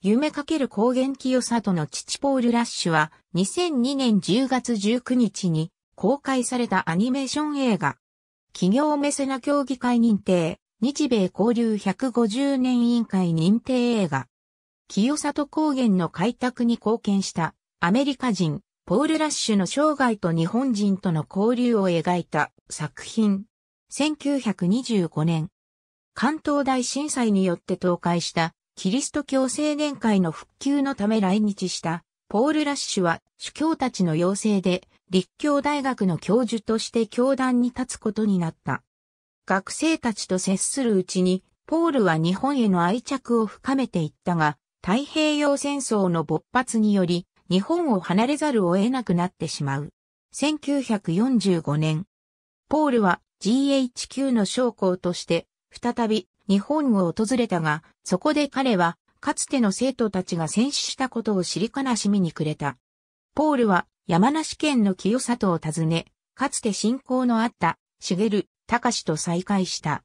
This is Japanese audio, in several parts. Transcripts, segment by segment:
夢かける高原清里の父ポール・ラッシュは2002年10月19日に公開されたアニメーション映画。企業メセナ協議会認定、日米交流150年委員会認定映画。清里高原の開拓に貢献したアメリカ人、ポール・ラッシュの生涯と日本人との交流を描いた作品。1925年、関東大震災によって倒壊したキリスト教青年会の復旧のため来日したポール・ラッシュは主教たちの要請で立教大学の教授として教壇に立つことになった。学生たちと接するうちにポールは日本への愛着を深めていったが太平洋戦争の勃発により日本を離れざるを得なくなってしまう。1945年、ポールは GHQ の将校として再び日本を訪れたが、そこで彼は、かつての生徒たちが戦死したことを知り悲しみにくれた。ポールは山梨県の清里を訪ね、かつて信仰のあった、茂、隆と再会した。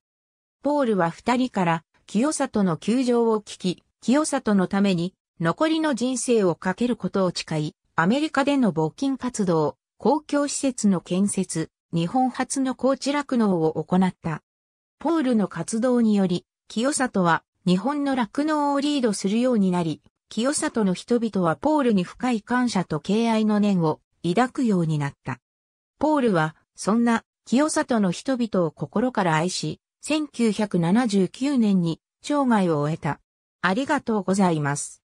ポールは二人から清里の窮状を聞き、清里のために残りの人生をかけることを誓い、アメリカでの募金活動、公共施設の建設、日本初の高知落農を行った。ポールの活動により、清里は日本の酪農をリードするようになり、清里の人々はポールに深い感謝と敬愛の念を抱くようになった。ポールは、そんな清里の人々を心から愛し、1979年に生涯を終えた。ありがとうございます。